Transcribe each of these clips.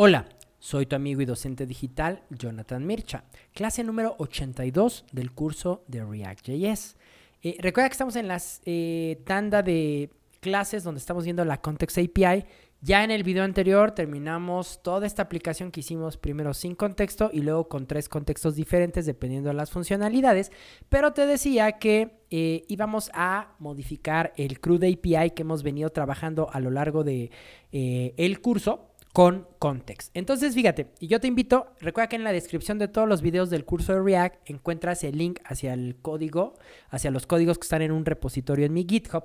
Hola, soy tu amigo y docente digital Jonathan Mircha, clase número 82 del curso de React.js. Eh, recuerda que estamos en la eh, tanda de clases donde estamos viendo la Context API. Ya en el video anterior terminamos toda esta aplicación que hicimos primero sin contexto y luego con tres contextos diferentes dependiendo de las funcionalidades, pero te decía que eh, íbamos a modificar el CRUD API que hemos venido trabajando a lo largo de el curso con context. Entonces, fíjate, y yo te invito, recuerda que en la descripción de todos los videos del curso de React encuentras el link hacia el código, hacia los códigos que están en un repositorio en mi GitHub.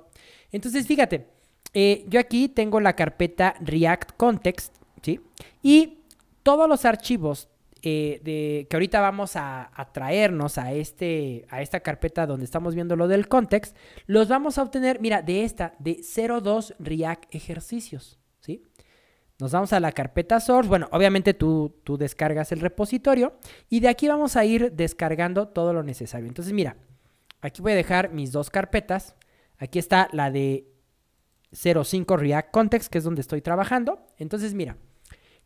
Entonces, fíjate, eh, yo aquí tengo la carpeta React Context, ¿sí? Y todos los archivos eh, de, que ahorita vamos a, a, traernos a, este, a esta carpeta donde estamos viendo lo del context, los vamos a obtener, mira, de esta, de 02 React Ejercicios. Nos vamos a la carpeta source. Bueno, obviamente tú, tú descargas el repositorio y de aquí vamos a ir descargando todo lo necesario. Entonces, mira, aquí voy a dejar mis dos carpetas. Aquí está la de 05 React Context, que es donde estoy trabajando. Entonces, mira,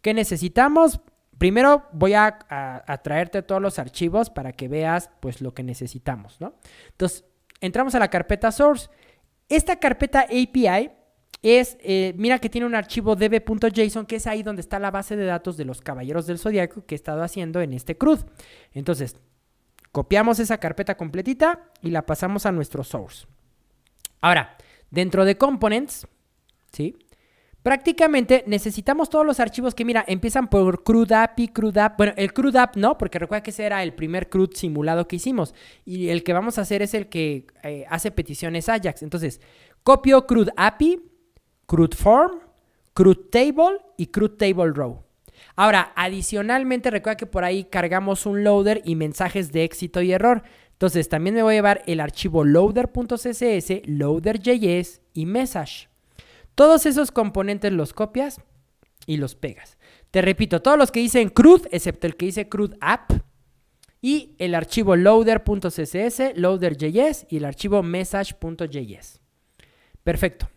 ¿qué necesitamos? Primero voy a, traerte todos los archivos para que veas pues lo que necesitamos, ¿no? Entonces, entramos a la carpeta source. Esta carpeta API es, eh, mira que tiene un archivo db.json, que es ahí donde está la base de datos de los caballeros del zodiaco que he estado haciendo en este CRUD. Entonces, copiamos esa carpeta completita y la pasamos a nuestro source. Ahora, dentro de components, ¿sí? Prácticamente necesitamos todos los archivos que, mira, empiezan por CRUD API, Bueno, el CRUD no, porque recuerda que ese era el primer CRUD simulado que hicimos. Y el que vamos a hacer es el que eh, hace peticiones Ajax. Entonces, copio CRUDAPI. API CrudeForm, Form, Table y CRUD Table Row. Ahora, adicionalmente recuerda que por ahí cargamos un loader y mensajes de éxito y error. Entonces también me voy a llevar el archivo loader.css, loader.js y message. Todos esos componentes los copias y los pegas. Te repito, todos los que dicen CRUD, excepto el que dice CRUD y el archivo loader.css, loader.js y el archivo message.js. Perfecto.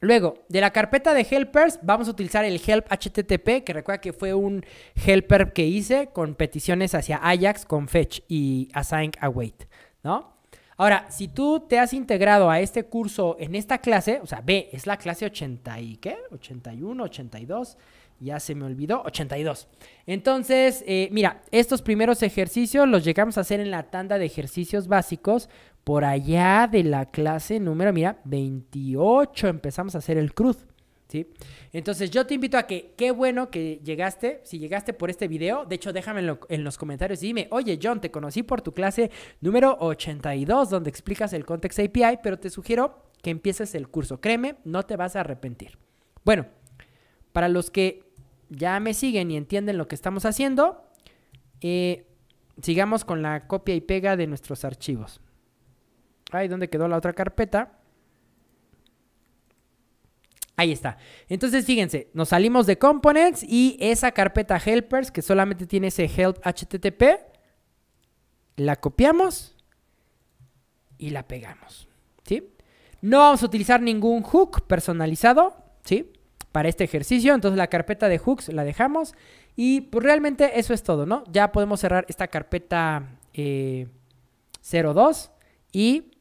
Luego, de la carpeta de helpers, vamos a utilizar el help http, que recuerda que fue un helper que hice con peticiones hacia Ajax, con fetch y assign await, ¿no? Ahora, si tú te has integrado a este curso en esta clase, o sea, B es la clase 80 y qué? 81, 82, ya se me olvidó, 82. Entonces, eh, mira, estos primeros ejercicios los llegamos a hacer en la tanda de ejercicios básicos por allá de la clase número, mira, 28 empezamos a hacer el cruz. ¿Sí? Entonces yo te invito a que, qué bueno que llegaste, si llegaste por este video, de hecho déjame en, los comentarios y dime, oye John, te conocí por tu clase número 82 donde explicas el Context API, pero te sugiero que empieces el curso, créeme, no te vas a arrepentir. Bueno, para los que ya me siguen y entienden lo que estamos haciendo, eh, sigamos con la copia y pega de nuestros archivos. Ay, ¿dónde quedó la otra carpeta? Ahí está. Entonces, fíjense, nos salimos de components y esa carpeta helpers que solamente tiene ese help http, la copiamos y la pegamos, ¿sí? No vamos a utilizar ningún hook personalizado, ¿sí? Para este ejercicio, entonces la carpeta de hooks la dejamos y pues realmente eso es todo, ¿no? Ya podemos cerrar esta carpeta 02 eh, y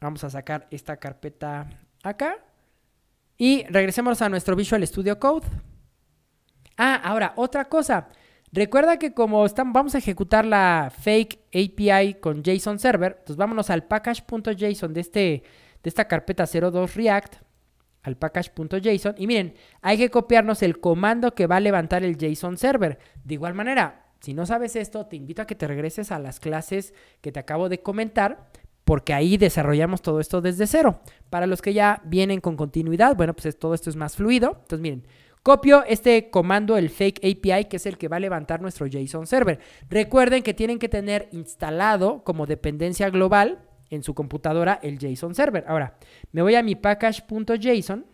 Vamos a sacar esta carpeta acá. Y regresemos a nuestro Visual Studio Code. Ah, ahora, otra cosa. Recuerda que como están, vamos a ejecutar la fake API con JSON Server, entonces vámonos al package.json de, este, de esta carpeta 02 React, al package.json, y miren, hay que copiarnos el comando que va a levantar el JSON Server. De igual manera, si no sabes esto, te invito a que te regreses a las clases que te acabo de comentar porque ahí desarrollamos todo esto desde cero. Para los que ya vienen con continuidad, bueno, pues todo esto es más fluido. Entonces, miren, Copio este comando, el fake API, que es el que va a levantar nuestro JSON server. Recuerden que tienen que tener instalado como dependencia global en su computadora el JSON server. Ahora, me voy a mi package.json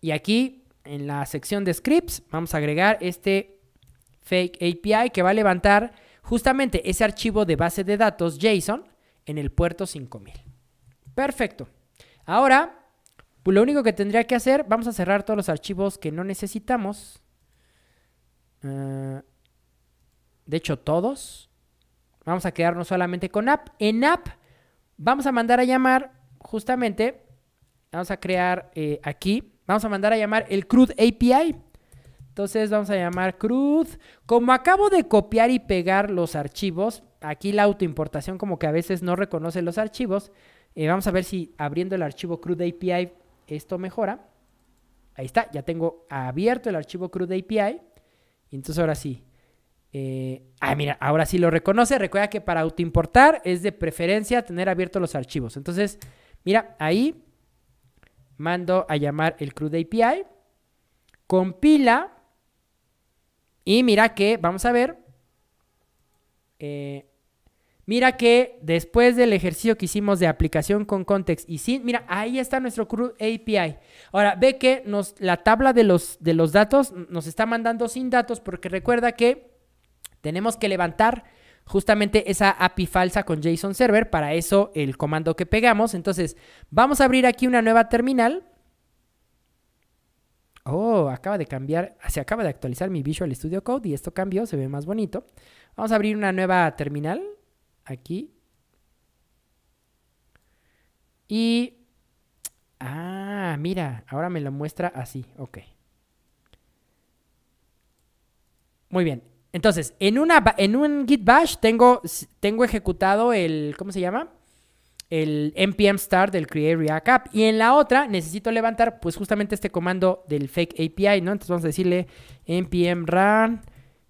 y aquí en la sección de scripts vamos a agregar este fake API que va a levantar justamente ese archivo de base de datos JSON en el puerto 5000. Perfecto. Ahora, lo único que tendría que hacer, vamos a cerrar todos los archivos que no necesitamos. Eh, de hecho, todos. Vamos a quedarnos solamente con app. En app vamos a mandar a llamar justamente, vamos a crear eh, aquí, vamos a mandar a llamar el CRUD API. Entonces vamos a llamar cruz. Como acabo de copiar y pegar los archivos, aquí la autoimportación como que a veces no reconoce los archivos. Eh, vamos a ver si abriendo el archivo CRUD API esto mejora. Ahí está, ya tengo abierto el archivo CRUD API. Y entonces ahora sí. Eh, ah, mira, ahora sí lo reconoce. Recuerda que para autoimportar es de preferencia tener abiertos los archivos. Entonces, mira, ahí mando a llamar el CRUD API. Compila y mira que, vamos a ver. Eh, mira que después del ejercicio que hicimos de aplicación con context y sin, mira, ahí está nuestro CRUD API. Ahora, ve que nos, la tabla de los, de los datos nos está mandando sin datos porque recuerda que tenemos que levantar justamente esa API falsa con JSON Server. Para eso el comando que pegamos. Entonces, vamos a abrir aquí una nueva terminal oh, acaba de cambiar, se acaba de actualizar mi Visual Studio Code y esto cambió, se ve más bonito. Vamos a abrir una nueva terminal aquí. Y, ah, mira, ahora me lo muestra así, ok. Muy bien, entonces, en, una, en un git bash tengo, tengo ejecutado el, ¿cómo se llama? el npm start del create react app. Y en la otra necesito levantar pues justamente este comando del fake API, ¿no? Entonces vamos a decirle npm run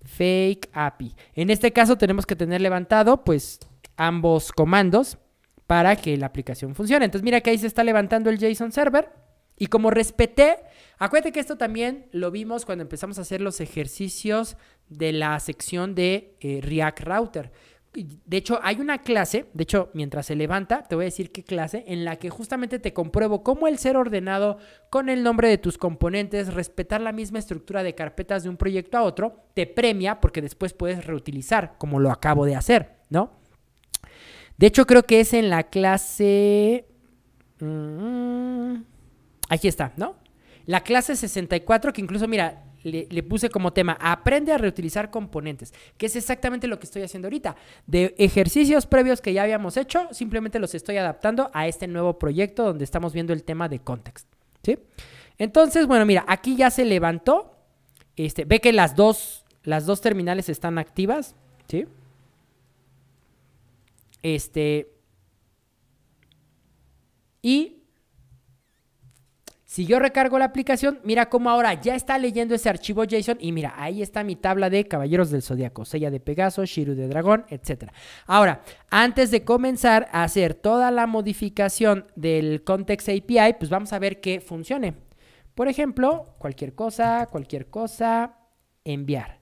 fake API. En este caso tenemos que tener levantado pues ambos comandos para que la aplicación funcione. Entonces mira que ahí se está levantando el JSON server y como respeté, acuérdate que esto también lo vimos cuando empezamos a hacer los ejercicios de la sección de eh, React Router de hecho, hay una clase, de hecho, mientras se levanta, te voy a decir qué clase, en la que justamente te compruebo cómo el ser ordenado con el nombre de tus componentes, respetar la misma estructura de carpetas de un proyecto a otro, te premia porque después puedes reutilizar, como lo acabo de hacer, ¿no? De hecho, creo que es en la clase... Mm, aquí está, ¿no? La clase 64, que incluso, mira, le, puse como tema, aprende a reutilizar componentes, que es exactamente lo que estoy haciendo ahorita. De ejercicios previos que ya habíamos hecho, simplemente los estoy adaptando a este nuevo proyecto donde estamos viendo el tema de context. Entonces, bueno, mira, aquí ya se levantó. Este, ve que las dos, las dos terminales están activas. ¿sí? Este. Y si yo recargo la aplicación, mira cómo ahora ya está leyendo ese archivo JSON y mira, ahí está mi tabla de Caballeros del Zodíaco, Sella de Pegaso, Shiru de Dragón, etc. Ahora, antes de comenzar a hacer toda la modificación del Context API, pues vamos a ver que funcione. Por ejemplo, cualquier cosa, cualquier cosa, enviar.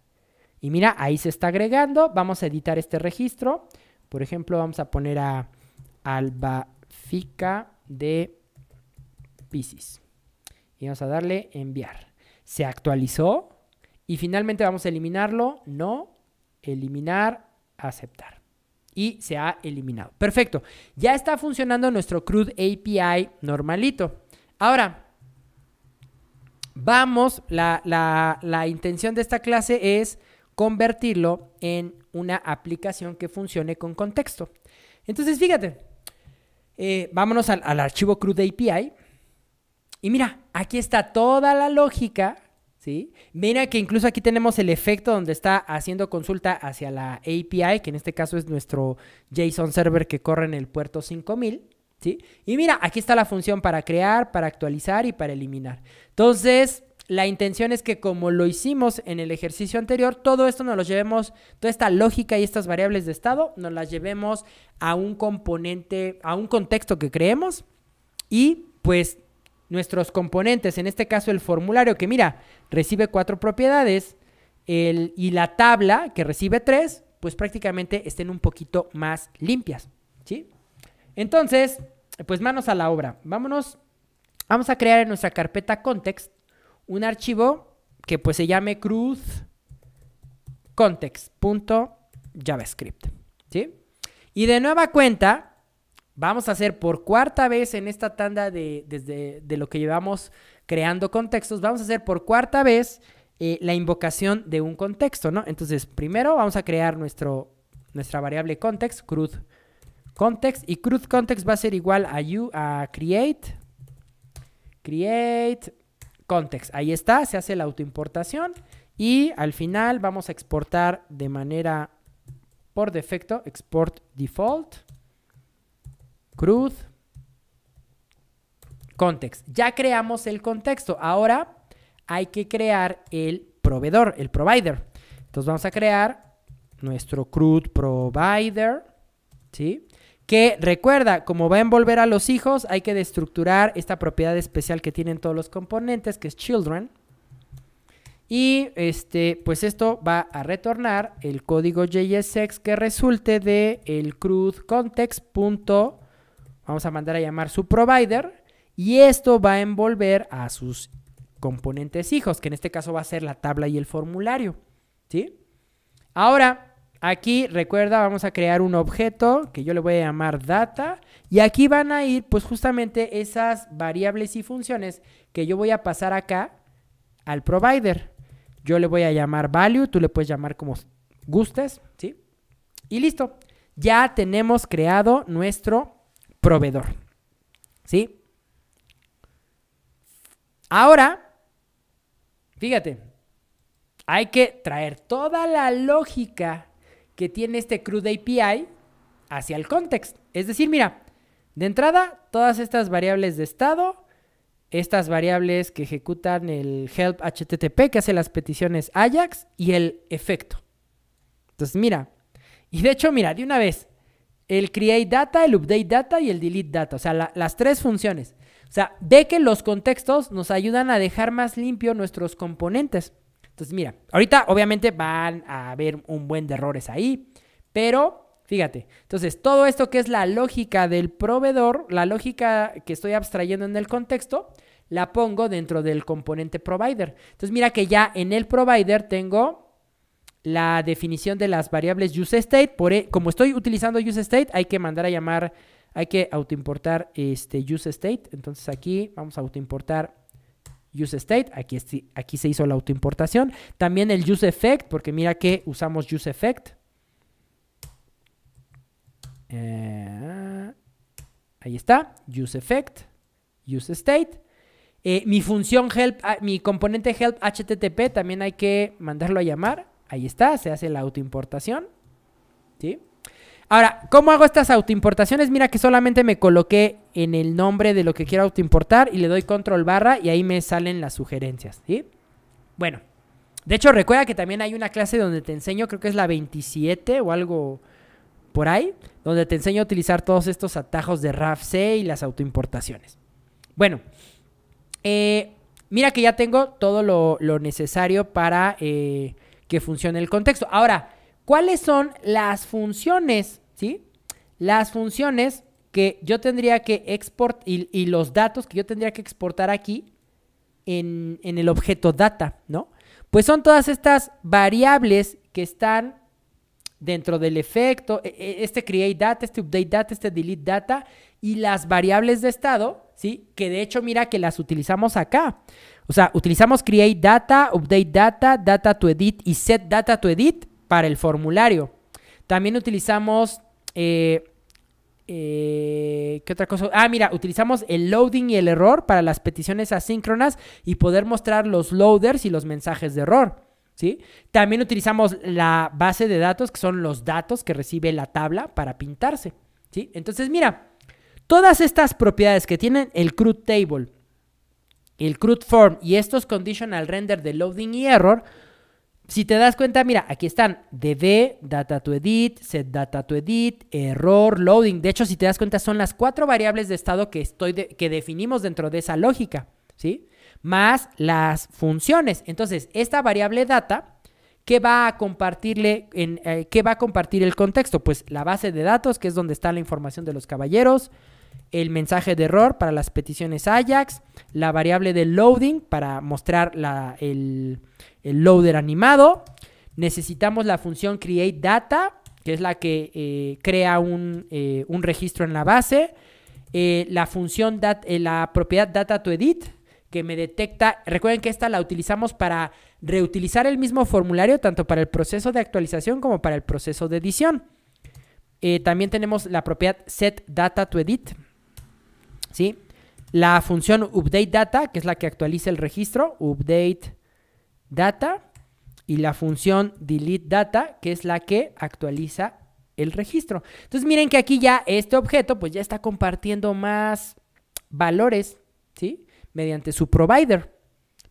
Y mira, ahí se está agregando, vamos a editar este registro. Por ejemplo, vamos a poner a albafica de Pisces y vamos a darle enviar. Se actualizó y finalmente vamos a eliminarlo, no, eliminar, aceptar. Y se ha eliminado. Perfecto. Ya está funcionando nuestro CRUD API normalito. Ahora, vamos, la, intención de esta clase es convertirlo en una aplicación que funcione con contexto. Entonces, fíjate, eh, vámonos al, al archivo CRUD API y mira, aquí está toda la lógica, ¿sí? Mira que incluso aquí tenemos el efecto donde está haciendo consulta hacia la API, que en este caso es nuestro JSON server que corre en el puerto 5000, ¿sí? Y mira, aquí está la función para crear, para actualizar y para eliminar. Entonces, la intención es que como lo hicimos en el ejercicio anterior, todo esto nos lo llevemos, toda esta lógica y estas variables de estado, nos las llevemos a un componente, a un contexto que creemos y pues nuestros componentes, en este caso el formulario que mira, recibe cuatro propiedades y la tabla que recibe tres, pues prácticamente estén un poquito más limpias, ¿sí? Entonces, pues manos a la obra. Vámonos, vamos a crear en nuestra carpeta context un archivo que pues se llame cruz context.javascript, ¿sí? Y de nueva cuenta, Vamos a hacer por cuarta vez en esta tanda de, desde, lo que llevamos creando contextos, vamos a hacer por cuarta vez eh, la invocación de un contexto, ¿no? Entonces, primero vamos a crear nuestro, nuestra variable context, cruz context, y cruz context va a ser igual a, you, a create, create context. Ahí está, se hace la autoimportación y al final vamos a exportar de manera por defecto, export default cruz, context. Ya creamos el contexto. Ahora hay que crear el proveedor, el provider. Entonces vamos a crear nuestro CRUD provider, ¿sí? Que recuerda, como va a envolver a los hijos, hay que destructurar esta propiedad especial que tienen todos los componentes, que es children. Y este, pues esto va a retornar el código JSX que resulte de el CRUD context. Vamos a mandar a llamar su provider y esto va a envolver a sus componentes hijos, que en este caso va a ser la tabla y el formulario. ¿Sí? Ahora, aquí recuerda, vamos a crear un objeto que yo le voy a llamar data y aquí van a ir pues justamente esas variables y funciones que yo voy a pasar acá al provider. Yo le voy a llamar value, tú le puedes llamar como gustes, ¿sí? Y listo. Ya tenemos creado nuestro proveedor. ¿Sí? Ahora, fíjate, hay que traer toda la lógica que tiene este CRUD API hacia el context. Es decir, mira, de entrada, todas estas variables de estado, estas variables que ejecutan el help HTTP, que hace las peticiones Ajax, y el efecto. Entonces, mira, y de hecho, mira, de una vez, el create data, el update data y el delete data, o sea, las tres funciones. O sea, ve que los contextos nos ayudan a dejar más limpio nuestros componentes. Entonces, mira, ahorita obviamente van a haber un buen de errores ahí, pero Fíjate, entonces todo esto que es la lógica del proveedor, la lógica que estoy abstrayendo en el contexto, la pongo dentro del componente provider. Entonces mira que ya en el provider tengo la definición de las variables useState. Por, e, como estoy utilizando useState, hay que mandar a llamar, hay que autoimportar este useState. Entonces aquí vamos a autoimportar useState. Aquí, aquí se hizo la autoimportación. También el useEffect, porque mira que usamos useEffect. effect. Eh, ahí está, useEffect, useState. Eh, mi función help, ah, mi componente help HTTP también hay que mandarlo a llamar. Ahí está, se hace la autoimportación. ¿Sí? Ahora, ¿cómo hago estas autoimportaciones? Mira que solamente me coloqué en el nombre de lo que quiero autoimportar y le doy control barra y ahí me salen las sugerencias, ¿sí? Bueno, de hecho recuerda que también hay una clase donde te enseño, creo que es la 27 o algo por ahí, donde te enseño a utilizar todos estos atajos de RAFC y las autoimportaciones. Bueno, eh, mira que ya tengo todo lo, necesario para... Eh, que funcione el contexto. Ahora, ¿cuáles son las funciones, sí? Las funciones que yo tendría que exportar y, los datos que yo tendría que exportar aquí en, en el objeto data, ¿no? Pues son todas estas variables que están dentro del efecto, e, e, este create data, este update data, este delete data y las variables de estado, ¿sí? Que de hecho mira que las utilizamos acá. O sea, utilizamos create data, update data, data to edit y set data to edit para el formulario. También utilizamos... Eh, eh, ¿Qué otra cosa? Ah, mira, utilizamos el loading y el error para las peticiones asíncronas y poder mostrar los loaders y los mensajes de error. ¿Sí? También utilizamos la base de datos, que son los datos que recibe la tabla para pintarse. ¿Sí? Entonces, mira, todas estas propiedades que tiene el CRUD table el CRUD form y estos conditional render de loading y error, si te das cuenta, mira, aquí están DD, data to edit, set data to edit, error, loading. De hecho, si te das cuenta, son las cuatro variables de estado que, estoy que definimos dentro de esa lógica, ¿sí? Más las funciones. Entonces, esta variable data, que va a compartirle en, eh, ¿qué va a compartir el contexto? Pues la base de datos, que es donde está la información de los caballeros, el mensaje de error para las peticiones Ajax, la variable de loading para mostrar el, loader animado. Necesitamos la función create data, que es la que eh, crea eh, un, registro en la base. Eh, la función, la propiedad data to edit, que me detecta. Recuerden que esta la utilizamos para reutilizar el mismo formulario, tanto para el proceso de actualización como para el proceso de edición. también tenemos la propiedad set data to edit, ¿sí? La función update data, que es la que actualiza el registro, update data, y la función delete data, que es la que actualiza el registro. Entonces miren que aquí ya este objeto pues ya está compartiendo más valores, ¿sí? Mediante su provider.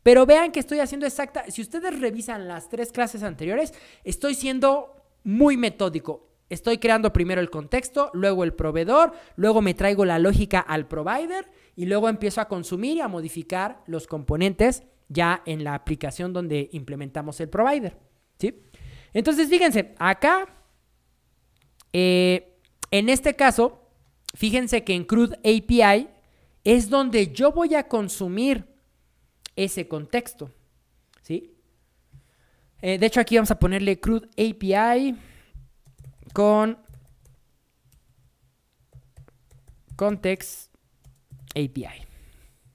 Pero vean que estoy haciendo exacta, si ustedes revisan las tres clases anteriores, estoy siendo muy metódico. Estoy creando primero el contexto, luego el proveedor, luego me traigo la lógica al provider y luego empiezo a consumir y a modificar los componentes ya en la aplicación donde implementamos el provider. ¿sí? Entonces, fíjense, acá, eh, en este caso, fíjense que en CRUD API es donde yo voy a consumir ese contexto. ¿sí? Eh, de hecho, aquí vamos a ponerle CRUD API con context API.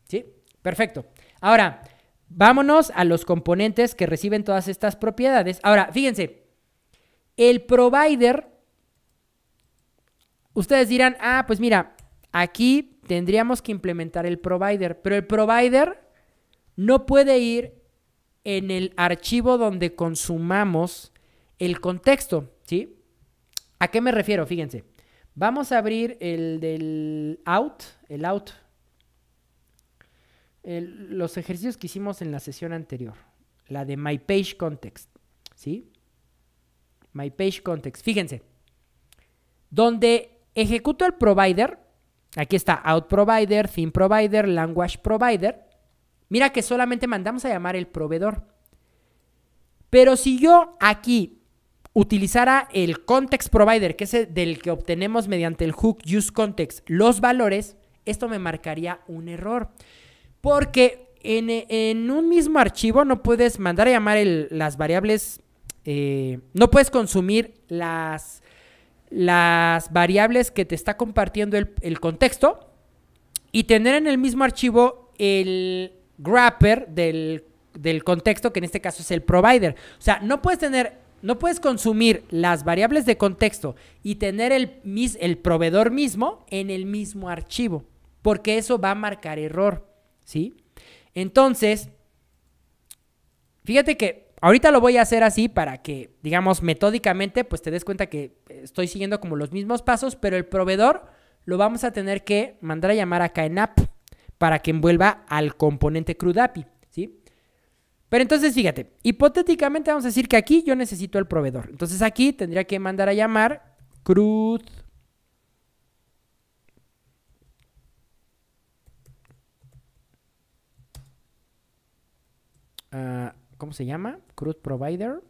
¿Sí? Perfecto. Ahora, vámonos a los componentes que reciben todas estas propiedades. Ahora, fíjense, el provider, ustedes dirán, ah, pues mira, aquí tendríamos que implementar el provider, pero el provider no puede ir en el archivo donde consumamos el contexto, ¿sí? ¿A qué me refiero? Fíjense. Vamos a abrir el del out, el out. los ejercicios que hicimos en la sesión anterior, la de My Page Context, ¿sí? My Page Context, fíjense. Donde ejecuto el provider, aquí está out provider, theme provider, language provider. Mira que solamente mandamos a llamar el proveedor. Pero si yo aquí utilizara el context provider, que es el del que obtenemos mediante el hook use context los valores, esto me marcaría un error. Porque en, un mismo archivo no puedes mandar a llamar las variables, eh, no puedes consumir las, las variables que te está compartiendo el, contexto y tener en el mismo archivo el grapper del, del contexto, que en este caso es el provider. O sea, no puedes tener no puedes consumir las variables de contexto y tener el, el proveedor mismo en el mismo archivo, porque eso va a marcar error, ¿sí? Entonces, fíjate que ahorita lo voy a hacer así para que, digamos, metódicamente, pues te des cuenta que estoy siguiendo como los mismos pasos, pero el proveedor lo vamos a tener que mandar a llamar acá en app para que envuelva al componente crudapi. Pero entonces fíjate, hipotéticamente vamos a decir que aquí yo necesito el proveedor. Entonces aquí tendría que mandar a llamar cruz ah, ¿cómo se llama? CRUD Provider.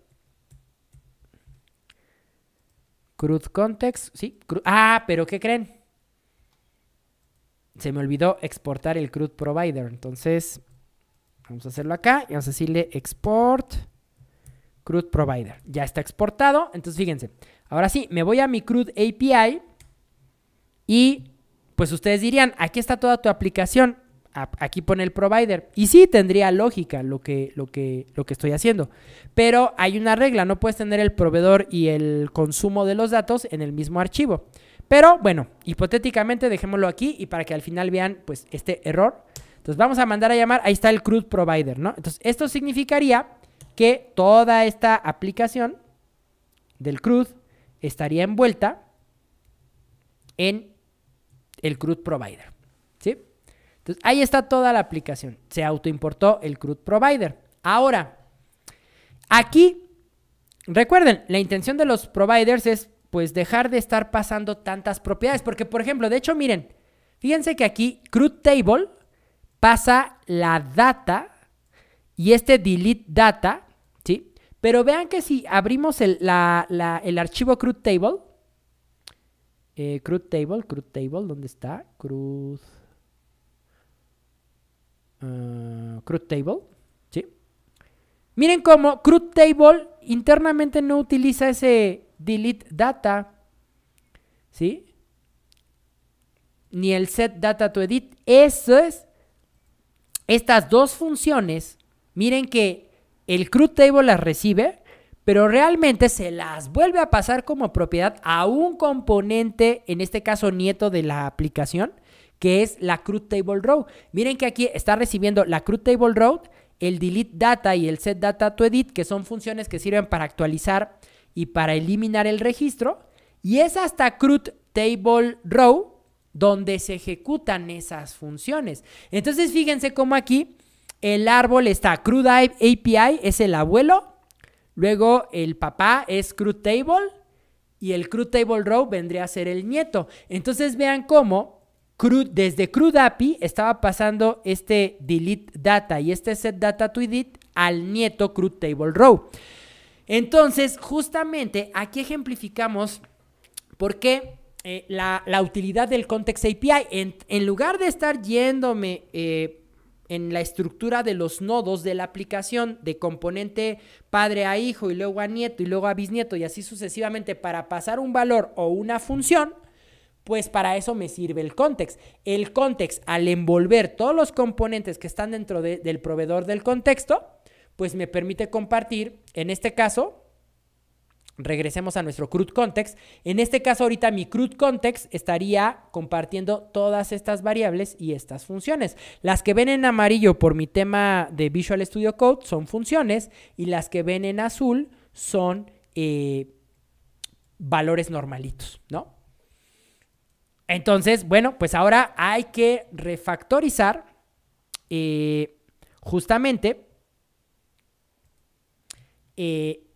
CRUD Context, sí. Ah, pero ¿qué creen? Se me olvidó exportar el CRUD Provider. Entonces, Vamos a hacerlo acá y vamos a decirle export CRUD provider. Ya está exportado. Entonces, fíjense. Ahora sí, me voy a mi CRUD API y pues ustedes dirían, aquí está toda tu aplicación. Aquí pone el provider. Y sí, tendría lógica lo que, lo, que, lo que estoy haciendo. Pero hay una regla, no puedes tener el proveedor y el consumo de los datos en el mismo archivo. Pero bueno, hipotéticamente dejémoslo aquí y para que al final vean pues este error. Entonces vamos a mandar a llamar, ahí está el CRUD provider, ¿no? Entonces esto significaría que toda esta aplicación del CRUD estaría envuelta en el CRUD provider, ¿sí? Entonces ahí está toda la aplicación, se autoimportó el CRUD provider. Ahora, aquí, recuerden, la intención de los providers es pues dejar de estar pasando tantas propiedades, porque por ejemplo, de hecho, miren, fíjense que aquí CRUD table pasa la data y este delete data, ¿sí? Pero vean que si abrimos el, archivo CRUD table, eh, CRUD table, CRUD table, ¿dónde está? CRUD, eh, CRUD table, ¿sí? Miren cómo CRUD table internamente no utiliza ese delete data, ¿sí? Ni el set data to edit, eso es estas dos funciones, miren que el CRUD table las recibe, pero realmente se las vuelve a pasar como propiedad a un componente, en este caso nieto de la aplicación, que es la CRUD table row. Miren que aquí está recibiendo la CRUD table row, el delete data y el set data to edit, que son funciones que sirven para actualizar y para eliminar el registro. Y es hasta CRUD table row donde se ejecutan esas funciones. Entonces, fíjense cómo aquí el árbol está CRUD API es el abuelo, luego el papá es CRUD Table y el CRUD Table Row vendría a ser el nieto. Entonces, vean cómo desde CRUD API estaba pasando este delete data y este set data to edit al nieto CRUD Table Row. Entonces, justamente aquí ejemplificamos por qué eh, la, utilidad del Context API. En, lugar de estar yéndome eh, en la estructura de los nodos de la aplicación de componente padre a hijo y luego a nieto y luego a bisnieto y así sucesivamente para pasar un valor o una función, pues para eso me sirve el context. El context, al envolver todos los componentes que están dentro del proveedor del contexto, pues me permite compartir, en este caso, regresemos a nuestro crude context. En este caso, ahorita mi crude context estaría compartiendo todas estas variables y estas funciones. Las que ven en amarillo por mi tema de Visual Studio Code son funciones y las que ven en azul son eh, valores normalitos, ¿no? Entonces, bueno, pues ahora hay que refactorizar eh, justamente eh,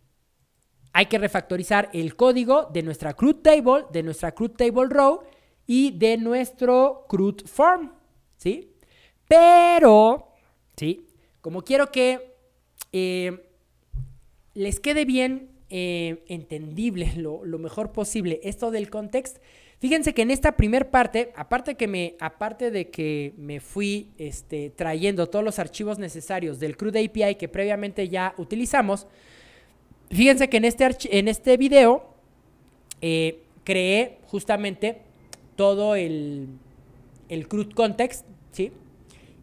hay que refactorizar el código de nuestra CRUD table, de nuestra CRUD table row y de nuestro CRUD form, ¿sí? Pero, ¿sí? Como quiero que eh, les quede bien eh, entendible lo, mejor posible esto del contexto, fíjense que en esta primera parte, aparte, que me, aparte de que me fui este, trayendo todos los archivos necesarios del CRUD API que previamente ya utilizamos, Fíjense que en este, en este video eh, creé justamente todo el, el crude context, ¿sí?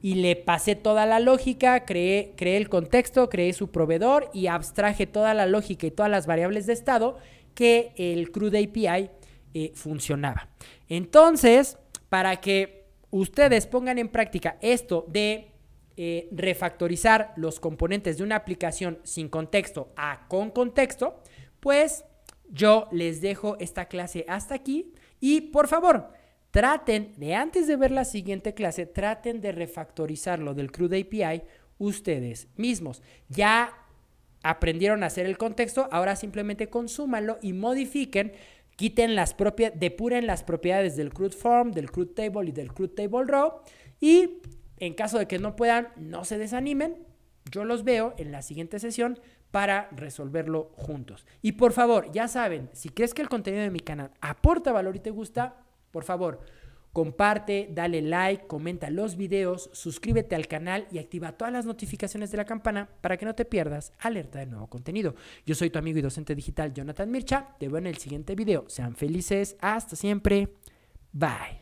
Y le pasé toda la lógica, creé, el contexto, creé su proveedor y abstraje toda la lógica y todas las variables de estado que el crude API eh, funcionaba. Entonces, para que ustedes pongan en práctica esto de eh, refactorizar los componentes de una aplicación sin contexto a con contexto, pues yo les dejo esta clase hasta aquí y por favor, traten de antes de ver la siguiente clase, traten de refactorizar lo del CRUD API ustedes mismos. Ya aprendieron a hacer el contexto, ahora simplemente consúmanlo y modifiquen, quiten las propias, depuren las propiedades del CRUD form, del CRUD table y del CRUD table row y en caso de que no puedan, no se desanimen. Yo los veo en la siguiente sesión para resolverlo juntos. Y por favor, ya saben, si crees que el contenido de mi canal aporta valor y te gusta, por favor, comparte, dale like, comenta los videos, suscríbete al canal y activa todas las notificaciones de la campana para que no te pierdas alerta de nuevo contenido. Yo soy tu amigo y docente digital Jonathan Mircha. Te veo en el siguiente video. Sean felices. Hasta siempre. Bye.